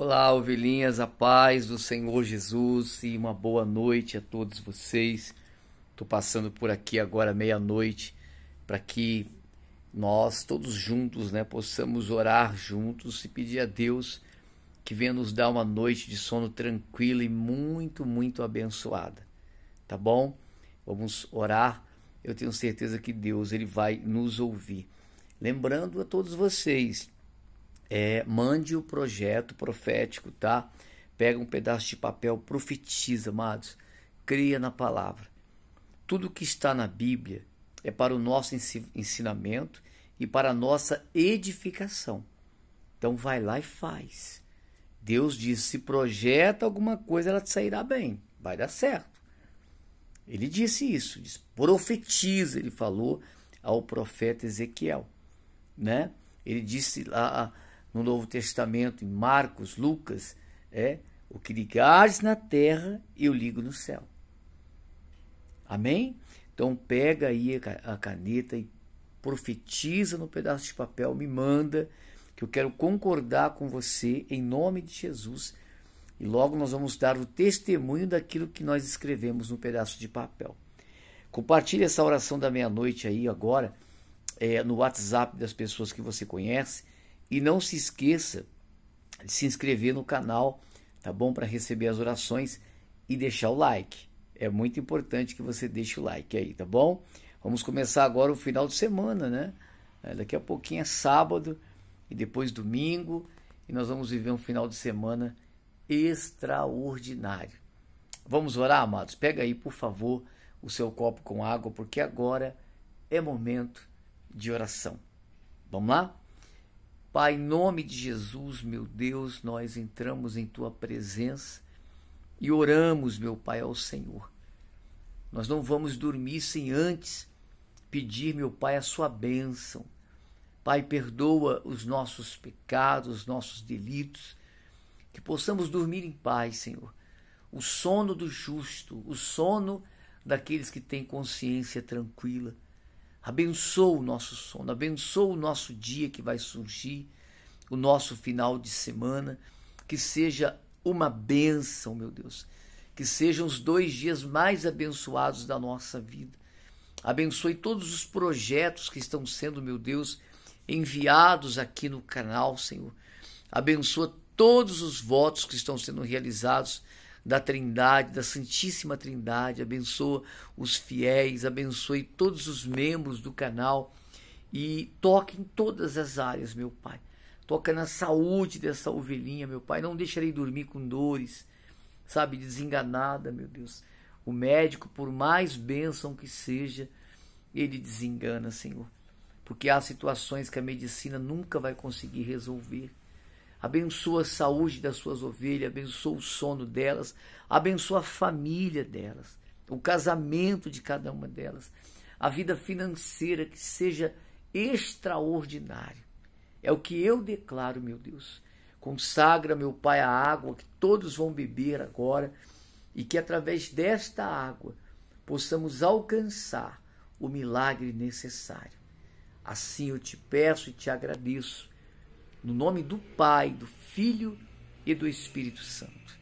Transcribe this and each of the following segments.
Olá, ovelhinhas, a paz do Senhor Jesus e uma boa noite a todos vocês. Estou passando por aqui agora meia-noite para que nós todos juntos né, possamos orar juntos e pedir a Deus que venha nos dar uma noite de sono tranquila e muito, muito abençoada. Tá bom? Vamos orar. Eu tenho certeza que Deus ele vai nos ouvir. Lembrando a todos vocês é, mande o projeto profético, tá? Pega um pedaço de papel, profetiza, amados. Cria na palavra. Tudo que está na Bíblia é para o nosso ensinamento e para a nossa edificação. Então vai lá e faz. Deus diz: se projeta alguma coisa, ela te sairá bem, vai dar certo. Ele disse isso, diz, profetiza, ele falou ao profeta Ezequiel, né? Ele disse lá no Novo Testamento, em Marcos, Lucas, é o que ligares na terra, eu ligo no céu. Amém? Então pega aí a caneta e profetiza no pedaço de papel, me manda, que eu quero concordar com você em nome de Jesus. E logo nós vamos dar o testemunho daquilo que nós escrevemos no pedaço de papel. Compartilhe essa oração da meia-noite aí agora é, no WhatsApp das pessoas que você conhece e não se esqueça de se inscrever no canal, tá bom? Para receber as orações e deixar o like. É muito importante que você deixe o like aí, tá bom? Vamos começar agora o final de semana, né? É, daqui a pouquinho é sábado e depois domingo e nós vamos viver um final de semana extraordinário. Vamos orar, amados? Pega aí, por favor, o seu copo com água, porque agora é momento de oração. Vamos lá? Pai, em nome de Jesus, meu Deus, nós entramos em tua presença e oramos, meu Pai, ao Senhor. Nós não vamos dormir sem antes pedir, meu Pai, a sua bênção. Pai, perdoa os nossos pecados, os nossos delitos, que possamos dormir em paz, Senhor. O sono do justo, o sono daqueles que têm consciência tranquila. Abençoa o nosso sono, abençoa o nosso dia que vai surgir, o nosso final de semana, que seja uma bênção, meu Deus. Que sejam os dois dias mais abençoados da nossa vida. Abençoe todos os projetos que estão sendo, meu Deus, enviados aqui no canal, Senhor. Abençoa todos os votos que estão sendo realizados da Trindade, da Santíssima Trindade, abençoa os fiéis, abençoe todos os membros do canal e toque em todas as áreas, meu Pai. Toca na saúde dessa ovelhinha, meu Pai. Não deixarei dormir com dores, sabe, desenganada, meu Deus. O médico, por mais bênção que seja, ele desengana, Senhor. Porque há situações que a medicina nunca vai conseguir resolver abençoa a saúde das suas ovelhas, abençoa o sono delas, abençoa a família delas, o casamento de cada uma delas, a vida financeira que seja extraordinária. É o que eu declaro, meu Deus. Consagra, meu Pai, a água que todos vão beber agora e que através desta água possamos alcançar o milagre necessário. Assim eu te peço e te agradeço no nome do Pai, do Filho e do Espírito Santo.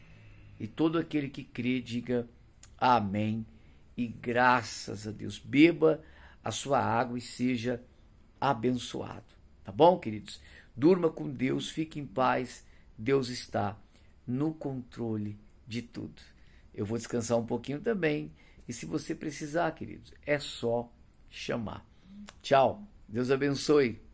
E todo aquele que crê, diga amém. E graças a Deus, beba a sua água e seja abençoado. Tá bom, queridos? Durma com Deus, fique em paz. Deus está no controle de tudo. Eu vou descansar um pouquinho também. E se você precisar, queridos, é só chamar. Tchau. Deus abençoe.